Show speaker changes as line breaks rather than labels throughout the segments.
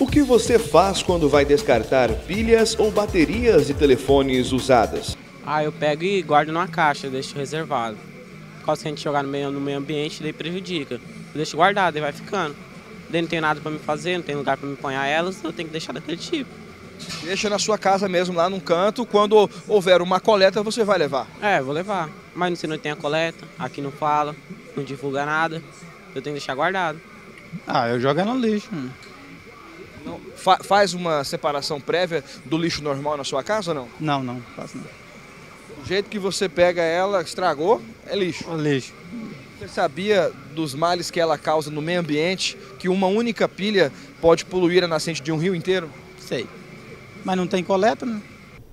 O que você faz quando vai descartar pilhas ou baterias de telefones usadas?
Ah, eu pego e guardo numa caixa, deixo reservado. Caso a gente jogar no meio, no meio ambiente, daí prejudica. Eu deixo guardado e vai ficando. Daí não tem nada para me fazer, não tem lugar para me apanhar elas, eu tenho que deixar daquele tipo.
Deixa na sua casa mesmo, lá num canto, quando houver uma coleta, você
vai levar? É, vou levar. Mas se não tem a coleta, aqui não fala, não divulga nada. Eu tenho que deixar guardado. Ah, eu jogo é no lixo. Não, fa
faz uma separação prévia do lixo normal na sua casa ou não?
Não, não, faço não.
O jeito que você pega ela, estragou, é lixo. É lixo. Você sabia dos males que ela causa no meio ambiente, que uma única pilha pode poluir a nascente de um rio inteiro?
Sei. Mas não tem coleta, né?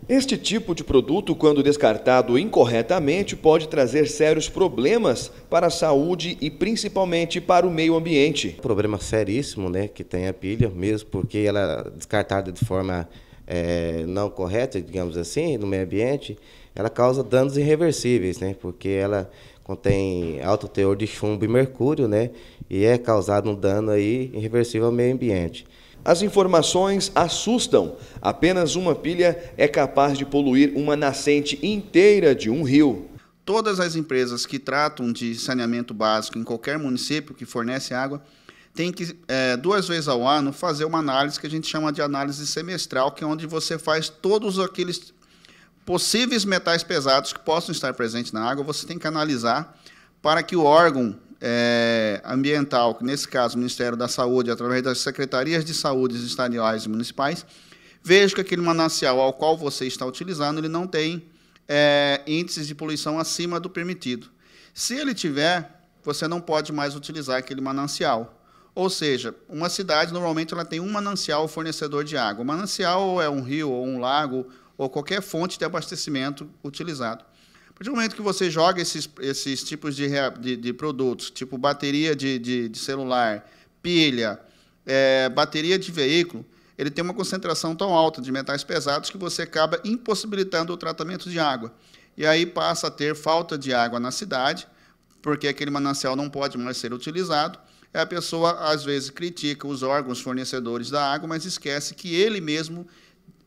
Este tipo de produto, quando descartado incorretamente, pode trazer sérios problemas para a saúde e principalmente
para o meio ambiente. problema seríssimo né, que tem a pilha, mesmo porque ela é descartada de forma é, não correta, digamos assim, no meio ambiente, ela causa danos irreversíveis, né, porque ela contém alto teor de chumbo e mercúrio, né, e é causado um dano aí irreversível ao meio ambiente. As informações
assustam. Apenas uma pilha é capaz de poluir uma nascente inteira
de um rio. Todas as empresas que tratam de saneamento básico em qualquer município que fornece água têm que, é, duas vezes ao ano, fazer uma análise que a gente chama de análise semestral, que é onde você faz todos aqueles possíveis metais pesados que possam estar presentes na água, você tem que analisar para que o órgão é, ambiental, que nesse caso o Ministério da Saúde, através das secretarias de saúde estaduais e municipais, vejo que aquele manancial ao qual você está utilizando ele não tem é, índices de poluição acima do permitido. Se ele tiver, você não pode mais utilizar aquele manancial. Ou seja, uma cidade normalmente ela tem um manancial fornecedor de água. O manancial é um rio ou um lago ou qualquer fonte de abastecimento utilizado partir do momento que você joga esses, esses tipos de, de, de produtos, tipo bateria de, de, de celular, pilha, é, bateria de veículo, ele tem uma concentração tão alta de metais pesados que você acaba impossibilitando o tratamento de água. E aí passa a ter falta de água na cidade, porque aquele manancial não pode mais ser utilizado. E a pessoa, às vezes, critica os órgãos fornecedores da água, mas esquece que ele mesmo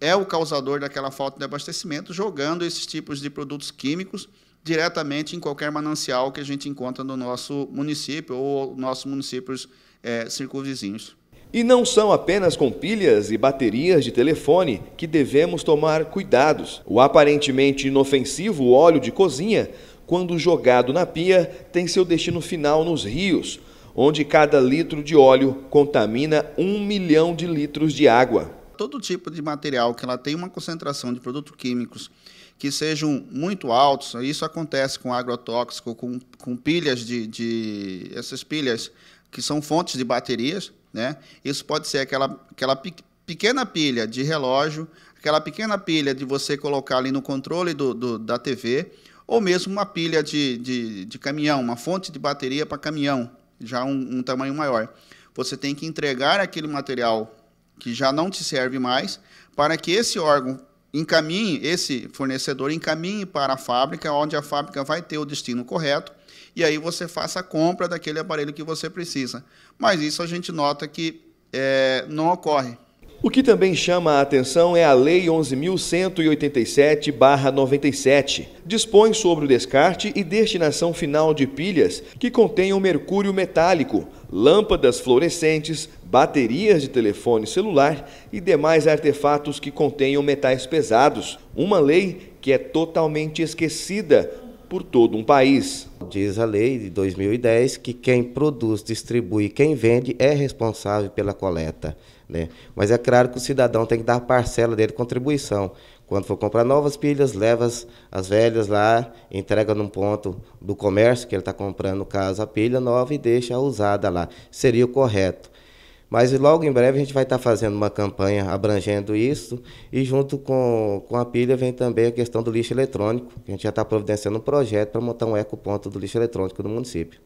é o causador daquela falta de abastecimento, jogando esses tipos de produtos químicos diretamente em qualquer manancial que a gente encontra no nosso município ou nossos municípios é, circunvizinhos. E não são apenas com pilhas e
baterias de telefone que devemos tomar cuidados. O aparentemente inofensivo óleo de cozinha, quando jogado na pia, tem seu destino final nos rios, onde cada litro de óleo contamina um milhão de litros de água
todo tipo de material que ela tem uma concentração de produtos químicos que sejam muito altos, isso acontece com agrotóxico, com, com pilhas de, de. essas pilhas que são fontes de baterias, né? Isso pode ser aquela, aquela pequena pilha de relógio, aquela pequena pilha de você colocar ali no controle do, do da TV, ou mesmo uma pilha de, de, de caminhão, uma fonte de bateria para caminhão, já um, um tamanho maior. Você tem que entregar aquele material que já não te serve mais, para que esse órgão encaminhe, esse fornecedor encaminhe para a fábrica, onde a fábrica vai ter o destino correto, e aí você faça a compra daquele aparelho que você precisa. Mas isso a gente nota que é, não ocorre. O que
também chama a atenção é a Lei 11.187-97. Dispõe sobre o descarte e destinação final de pilhas que contenham mercúrio metálico, lâmpadas fluorescentes, baterias de telefone celular e demais artefatos que contenham metais pesados. Uma lei que é totalmente
esquecida por todo um país. Diz a lei de 2010 que quem produz, distribui, quem vende é responsável pela coleta. Né? Mas é claro que o cidadão tem que dar parcela dele contribuição. Quando for comprar novas pilhas, leva as, as velhas lá, entrega num ponto do comércio que ele está comprando, no caso, a pilha nova e deixa a usada lá. Seria o correto. Mas logo em breve a gente vai estar fazendo uma campanha abrangendo isso e junto com, com a pilha vem também a questão do lixo eletrônico. A gente já está providenciando um projeto para montar um ecoponto do lixo eletrônico no município.